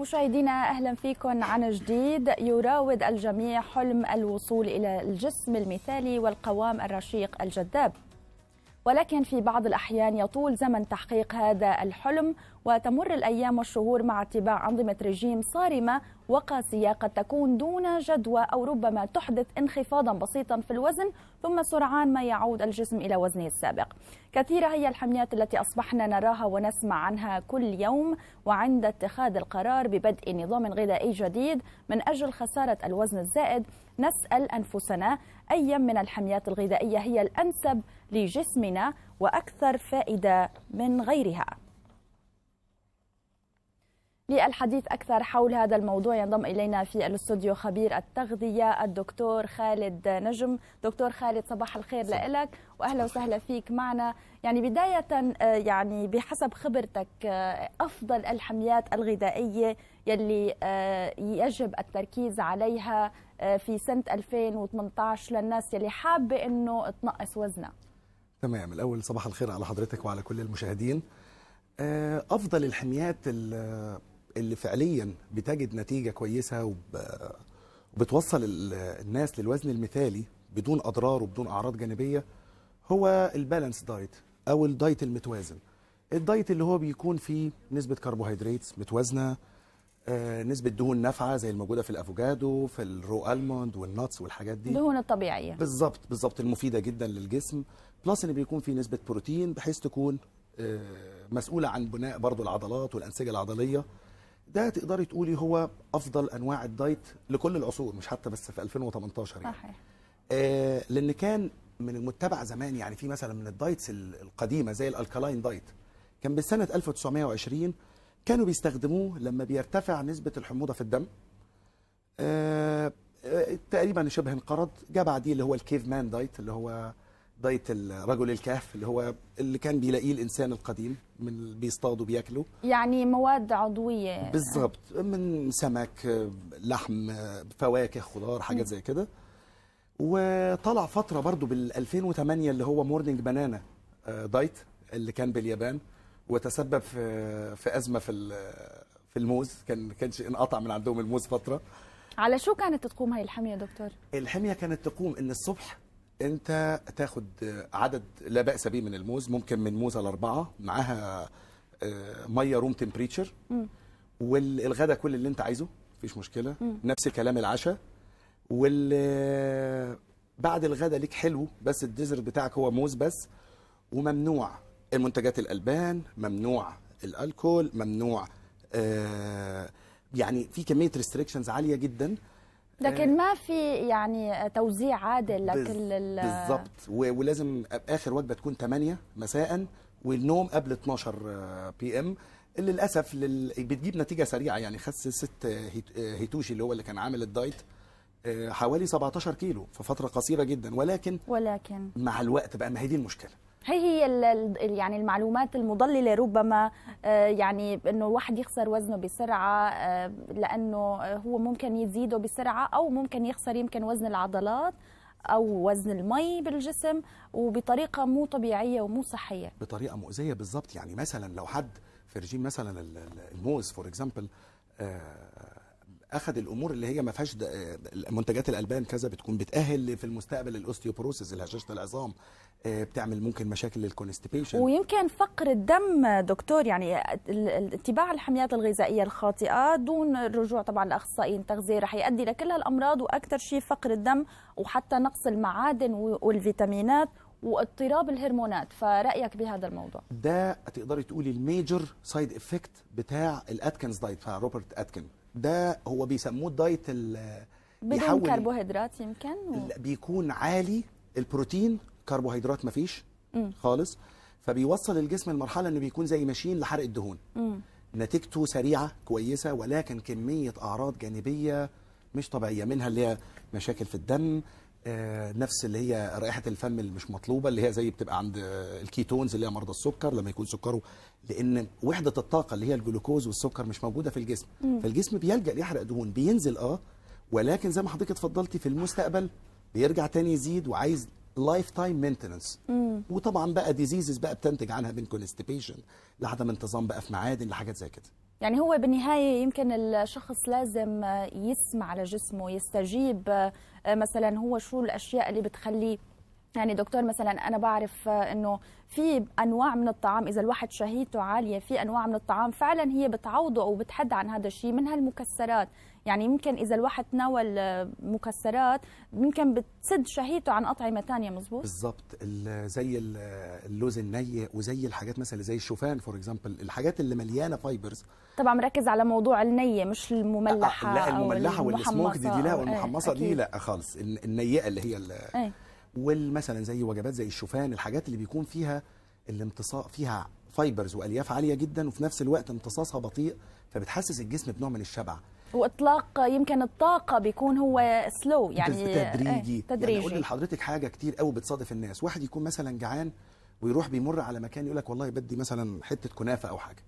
مشاهدينا اهلا فيكم عن جديد يراود الجميع حلم الوصول الى الجسم المثالي والقوام الرشيق الجذاب ولكن في بعض الاحيان يطول زمن تحقيق هذا الحلم وتمر الأيام والشهور مع اتباع أنظمة رجيم صارمة وقاسية قد تكون دون جدوى أو ربما تحدث انخفاضا بسيطا في الوزن ثم سرعان ما يعود الجسم إلى وزنه السابق كثيرة هي الحميات التي أصبحنا نراها ونسمع عنها كل يوم وعند اتخاذ القرار ببدء نظام غذائي جديد من أجل خسارة الوزن الزائد نسأل أنفسنا أي من الحميات الغذائية هي الأنسب لجسمنا وأكثر فائدة من غيرها للحديث أكثر حول هذا الموضوع ينضم إلينا في الاستوديو خبير التغذية الدكتور خالد نجم دكتور خالد صباح الخير لك وأهلا وسهلا فيك معنا يعني بداية آه، يعني بحسب خبرتك آه، أفضل الحميات الغذائية يلي آه، يجب التركيز عليها في سنة 2018 للناس يلي حابة أنه تنقص وزنها تمام الأول صباح الخير على حضرتك وعلى كل المشاهدين أفضل الحميات اللي فعليا بتجد نتيجه كويسه وبتوصل الناس للوزن المثالي بدون اضرار وبدون اعراض جانبيه هو البالانس دايت او الدايت المتوازن الدايت اللي هو بيكون فيه نسبه كربوهيدرات متوازنه آه، نسبه دهون نافعه زي الموجوده في الافوكادو في الرو الموند والناتس والحاجات دي الدهون الطبيعيه بالظبط بالظبط المفيده جدا للجسم بلس ان بيكون فيه نسبه بروتين بحيث تكون آه، مسؤوله عن بناء برضو العضلات والانسجه العضليه ده تقدري تقولي هو افضل انواع الدايت لكل العصور مش حتى بس في 2018 يعني صحيح آه لان كان من المتبع زمان يعني في مثلا من الدايتس القديمه زي الالكالاين دايت كان بالسنه 1920 كانوا بيستخدموه لما بيرتفع نسبه الحموضه في الدم آه،, آه تقريبا شبه انقرض جه بعديه اللي هو الكيف مان دايت اللي هو ضية الرجل الكهف اللي هو اللي كان بيلاقيه الإنسان القديم من بيصطادوا بياكلوا يعني مواد عضوية بالظبط من سمك لحم فواكه خضار حاجات زي كده وطلع فترة برضو بال 2008 اللي هو مورنينج بنانا آه، دايت اللي كان باليابان وتسبب في في أزمة في في الموز كان كانش انقطع من عندهم الموز فترة على شو كانت تقوم هاي الحمية يا دكتور؟ الحمية كانت تقوم إن الصبح انت تاخد عدد لا باس به من الموز ممكن من موزه لاربعه معاها آه، ميه روم تمبريتشر والغدا كل اللي انت عايزه مفيش مشكله مم. نفس كلام العشاء وال بعد الغدا ليك حلو بس الديزرت بتاعك هو موز بس وممنوع المنتجات الالبان ممنوع الالكول ممنوع آه يعني في كميه ريستريكشنز عاليه جدا لكن ما في يعني توزيع عادل لكل بالظبط ولازم اخر وجبه تكون 8 مساء والنوم قبل 12 بي ام اللي للاسف لل... بتجيب نتيجه سريعه يعني خس ست آه، هيتوشي اللي هو اللي كان عامل الدايت آه، حوالي 17 كيلو في فتره قصيره جدا ولكن ولكن مع الوقت بقى ما هي دي المشكله هي هي يعني المعلومات المضلله ربما آه، يعني انه الواحد يخسر وزنه بسرعه آه، لانه هو ممكن يزيده بسرعه او ممكن يخسر يمكن وزن العضلات او وزن المي بالجسم وبطريقه مو طبيعيه ومو صحيه بطريقه مؤذيه بالظبط يعني مثلا لو حد في رجيم مثلا الموز فور اكزامبل آه، اخذ الامور اللي هي ما فيهاش منتجات الالبان كذا بتكون بتاهل في المستقبل الاوستيوبروسيس الهشاشه العظام آه، بتعمل ممكن مشاكل للكونستيبيشن ويمكن فقر الدم دكتور يعني اتباع الحميات الغذائيه الخاطئه دون الرجوع طبعا لاخصائيين تغذيه رح يؤدي لكل هالامراض واكثر شيء فقر الدم وحتى نقص المعادن والفيتامينات واضطراب الهرمونات فرايك بهذا الموضوع ده تقدري تقولي الميجر سايد افكت بتاع الاتكنز دايت بتاع روبرت اتكن ده هو بيسموه الدايت بدون كربوهيدرات يمكن و... بيكون عالي البروتين كربوهيدرات مفيش خالص فبيوصل الجسم لمرحله انه بيكون زي ماشين لحرق الدهون نتيجته سريعه كويسه ولكن كميه اعراض جانبيه مش طبيعيه منها اللي هي مشاكل في الدم آه، نفس اللي هي رائحه الفم اللي مش مطلوبه اللي هي زي بتبقى عند الكيتونز اللي هي مرضى السكر لما يكون سكره لان وحده الطاقه اللي هي الجلوكوز والسكر مش موجوده في الجسم مم. فالجسم بيلجا ليحرق دهون بينزل اه ولكن زي ما حضرتك اتفضلتي في المستقبل بيرجع تاني يزيد وعايز لايف تايم مينتننس وطبعا بقى ديزيزز بقى بتنتج عنها من كونستيبيشن لعدم انتظام بقى في معادن لحاجات زي كده يعني هو بالنهاية يمكن الشخص لازم يسمع لجسمه يستجيب آه، مثلا هو شو الأشياء اللي بتخليه يعني دكتور مثلا انا بعرف انه في انواع من الطعام اذا الواحد شهيته عاليه في انواع من الطعام فعلا هي بتعوضه او بتحد عن هذا الشيء منها المكسرات يعني يمكن اذا الواحد تناول مكسرات يمكن بتسد شهيته عن اطعمه ثانيه مزبوط بالضبط زي اللوز الني وزي الحاجات مثلا زي الشوفان فور اكزامبل الحاجات اللي مليانه فايبرز طبعا مركز على موضوع النية مش المملحة آه، لا المملحة والسموك دي, دي لا والمحمصة دي لا خالص النيئة اللي هي ايه والمثلا زي وجبات زي الشوفان الحاجات اللي بيكون فيها الامتصاص فيها فايبرز والياف عاليه جدا وفي نفس الوقت امتصاصها بطيء فبتحسس الجسم بنوع من الشبع واطلاق يمكن الطاقه بيكون هو سلو يعني تدريجي إيه، يعني تدريجي يعني اقول لحضرتك حاجه كتير قوي بتصادف الناس واحد يكون مثلا جعان ويروح بيمر على مكان يقول لك والله بدي مثلا حته كنافه او حاجه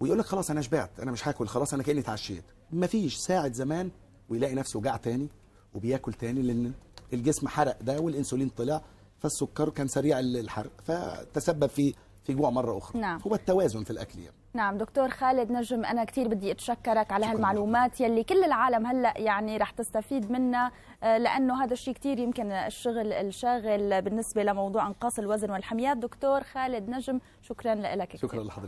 ويقول لك خلاص انا شبعت انا مش هاكل خلاص انا كاني اتعشيت مفيش ساعه زمان ويلاقي نفسه جاع تاني وبياكل تاني لان الجسم حرق ده والانسولين طلع فالسكر كان سريع الحرق فتسبب في في جوع مره اخرى نعم. هو التوازن في الاكل يعني. نعم دكتور خالد نجم انا كثير بدي اتشكرك على هالمعلومات يلي كل العالم هلا يعني رح تستفيد منها آه، لانه هذا الشيء كثير يمكن الشغل الشاغل بالنسبه لموضوع انقاص الوزن والحميات دكتور خالد نجم شكرا لك شكرا لحضرتك